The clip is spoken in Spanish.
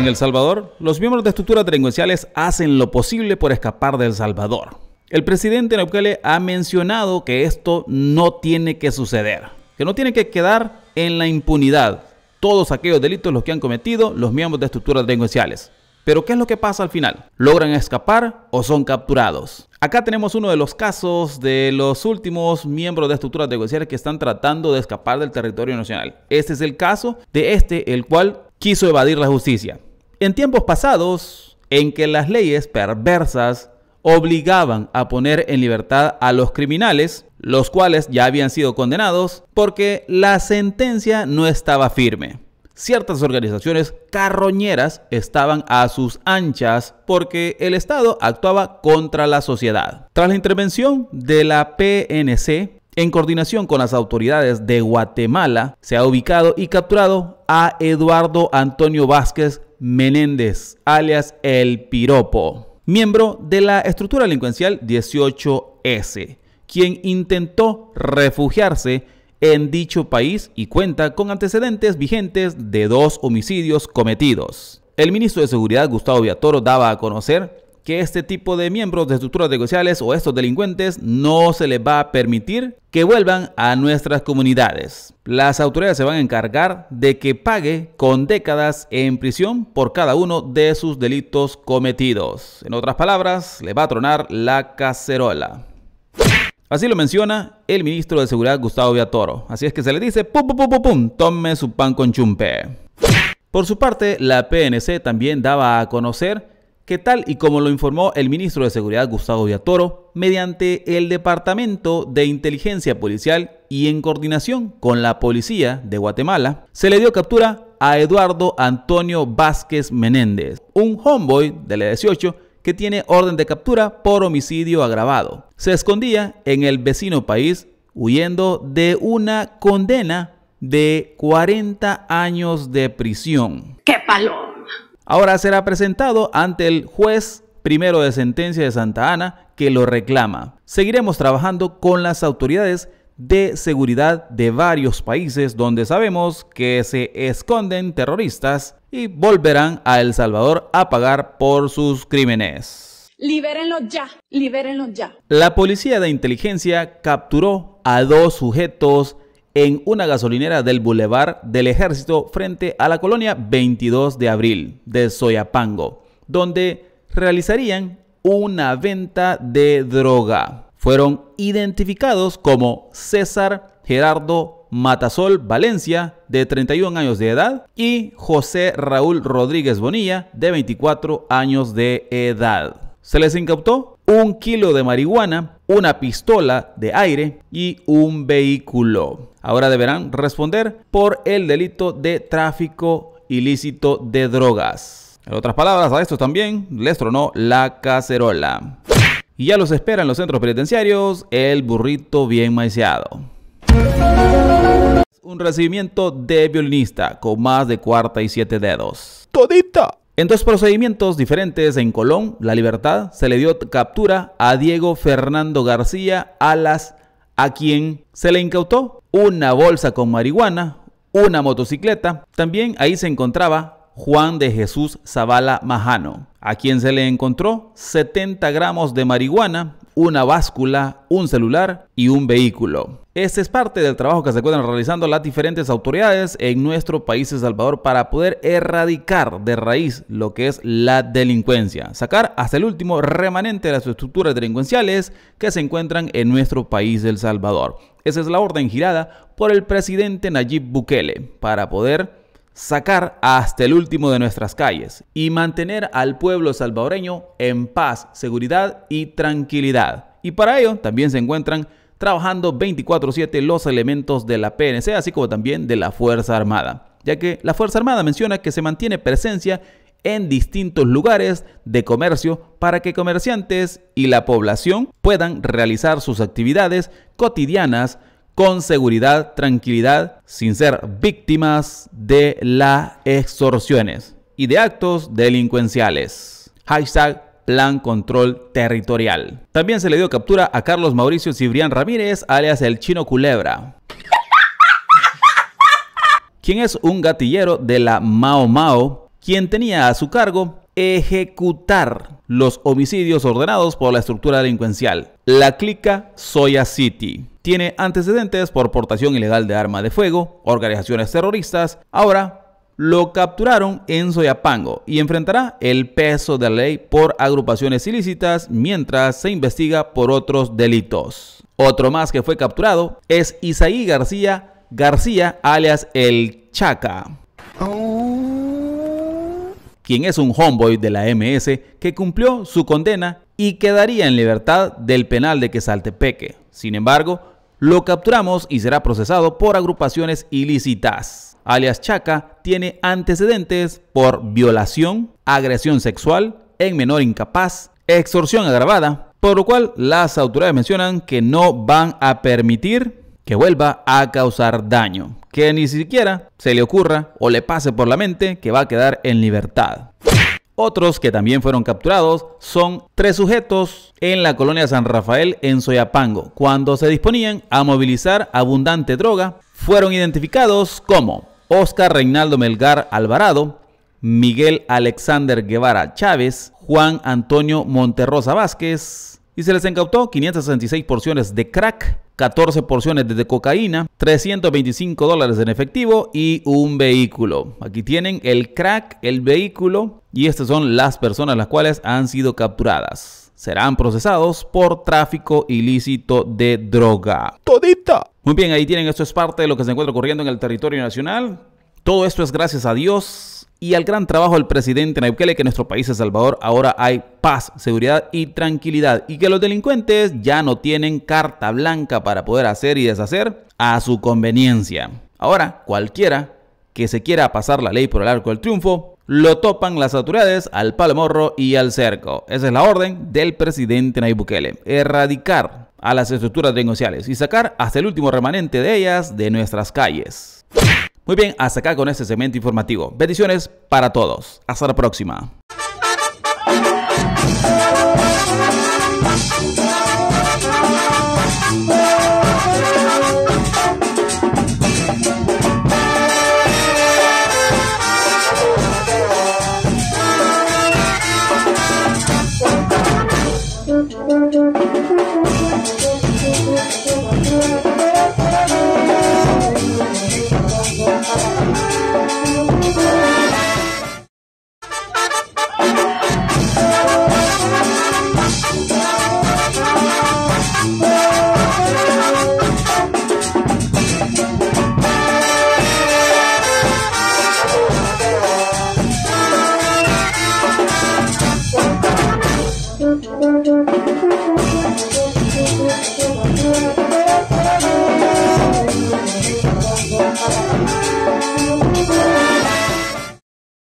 En El Salvador, los miembros de estructuras delincuenciales hacen lo posible por escapar de El Salvador. El presidente Bukele ha mencionado que esto no tiene que suceder, que no tiene que quedar en la impunidad todos aquellos delitos los que han cometido los miembros de estructuras delincuenciales. Pero ¿qué es lo que pasa al final? ¿Logran escapar o son capturados? Acá tenemos uno de los casos de los últimos miembros de estructuras delincuenciales que están tratando de escapar del territorio nacional. Este es el caso de este, el cual quiso evadir la justicia. En tiempos pasados, en que las leyes perversas obligaban a poner en libertad a los criminales, los cuales ya habían sido condenados, porque la sentencia no estaba firme. Ciertas organizaciones carroñeras estaban a sus anchas porque el Estado actuaba contra la sociedad. Tras la intervención de la PNC, en coordinación con las autoridades de Guatemala, se ha ubicado y capturado a Eduardo Antonio Vázquez Menéndez, alias El Piropo, miembro de la estructura delincuencial 18S, quien intentó refugiarse en dicho país y cuenta con antecedentes vigentes de dos homicidios cometidos. El ministro de Seguridad Gustavo Viatoro, daba a conocer que este tipo de miembros de estructuras negociales o estos delincuentes no se les va a permitir que vuelvan a nuestras comunidades. Las autoridades se van a encargar de que pague con décadas en prisión por cada uno de sus delitos cometidos. En otras palabras, le va a tronar la cacerola. Así lo menciona el ministro de Seguridad Gustavo Villatoro. Así es que se le dice, pum, pum, pum, pum, pum, tome su pan con chumpe. Por su parte, la PNC también daba a conocer Qué tal y como lo informó el ministro de Seguridad Gustavo Villatoro, mediante el Departamento de Inteligencia Policial y en coordinación con la Policía de Guatemala, se le dio captura a Eduardo Antonio Vázquez Menéndez, un homeboy de la 18 que tiene orden de captura por homicidio agravado. Se escondía en el vecino país huyendo de una condena de 40 años de prisión. ¡Qué palo! Ahora será presentado ante el juez primero de sentencia de Santa Ana que lo reclama. Seguiremos trabajando con las autoridades de seguridad de varios países donde sabemos que se esconden terroristas y volverán a El Salvador a pagar por sus crímenes. Libérenlo ya, libérenlo ya. La policía de inteligencia capturó a dos sujetos en una gasolinera del Boulevard del Ejército frente a la colonia 22 de abril de Soyapango, donde realizarían una venta de droga. Fueron identificados como César Gerardo Matasol Valencia, de 31 años de edad, y José Raúl Rodríguez Bonilla, de 24 años de edad. Se les incautó un kilo de marihuana, una pistola de aire y un vehículo. Ahora deberán responder por el delito de tráfico ilícito de drogas. En otras palabras, a estos también les tronó la cacerola. Y ya los espera en los centros penitenciarios el burrito bien maiciado. Un recibimiento de violinista con más de cuarta y siete dedos. Todita. En dos procedimientos diferentes en Colón, La Libertad, se le dio captura a Diego Fernando García Alas, a quien se le incautó una bolsa con marihuana, una motocicleta. También ahí se encontraba Juan de Jesús Zavala Majano, a quien se le encontró 70 gramos de marihuana, una báscula, un celular y un vehículo. Este es parte del trabajo que se encuentran realizando las diferentes autoridades en nuestro país, El Salvador, para poder erradicar de raíz lo que es la delincuencia, sacar hasta el último remanente de las estructuras delincuenciales que se encuentran en nuestro país, El Salvador. Esa es la orden girada por el presidente Nayib Bukele para poder sacar hasta el último de nuestras calles y mantener al pueblo salvadoreño en paz, seguridad y tranquilidad. Y para ello también se encuentran trabajando 24/7 los elementos de la PNC, así como también de la Fuerza Armada, ya que la Fuerza Armada menciona que se mantiene presencia en distintos lugares de comercio para que comerciantes y la población puedan realizar sus actividades cotidianas con seguridad, tranquilidad, sin ser víctimas de las extorsiones y de actos delincuenciales. Hashtag Plan Control Territorial. También se le dio captura a Carlos Mauricio Cibrián Ramírez, alias el Chino Culebra, quien es un gatillero de la Mao Mao, quien tenía a su cargo ejecutar los homicidios ordenados por la estructura delincuencial, la clica Soya City. Tiene antecedentes por portación ilegal de arma de fuego, organizaciones terroristas. Ahora lo capturaron en Soyapango y enfrentará el peso de la ley por agrupaciones ilícitas mientras se investiga por otros delitos. Otro más que fue capturado es Isaí García García, alias El Chaca. Oh quien es un homeboy de la MS que cumplió su condena y quedaría en libertad del penal de Peque. Sin embargo, lo capturamos y será procesado por agrupaciones ilícitas. Alias Chaca tiene antecedentes por violación, agresión sexual en menor incapaz, extorsión agravada, por lo cual las autoridades mencionan que no van a permitir que vuelva a causar daño, que ni siquiera se le ocurra o le pase por la mente que va a quedar en libertad. Otros que también fueron capturados son tres sujetos en la colonia San Rafael en Soyapango, cuando se disponían a movilizar abundante droga, fueron identificados como Oscar Reinaldo Melgar Alvarado, Miguel Alexander Guevara Chávez, Juan Antonio Monterrosa Vázquez, y se les incautó 566 porciones de crack, 14 porciones de cocaína, 325 dólares en efectivo y un vehículo. Aquí tienen el crack, el vehículo y estas son las personas las cuales han sido capturadas. Serán procesados por tráfico ilícito de droga. Todita. Muy bien, ahí tienen, esto es parte de lo que se encuentra ocurriendo en el territorio nacional. Todo esto es gracias a Dios y al gran trabajo del presidente Nayib Bukele que en nuestro país, El Salvador, ahora hay paz, seguridad y tranquilidad y que los delincuentes ya no tienen carta blanca para poder hacer y deshacer a su conveniencia. Ahora, cualquiera que se quiera pasar la ley por el arco del triunfo, lo topan las autoridades al palomorro y al cerco. Esa es la orden del presidente Nayib Bukele, erradicar a las estructuras negociales y sacar hasta el último remanente de ellas de nuestras calles. Muy bien, hasta acá con este segmento informativo. Bendiciones para todos. Hasta la próxima.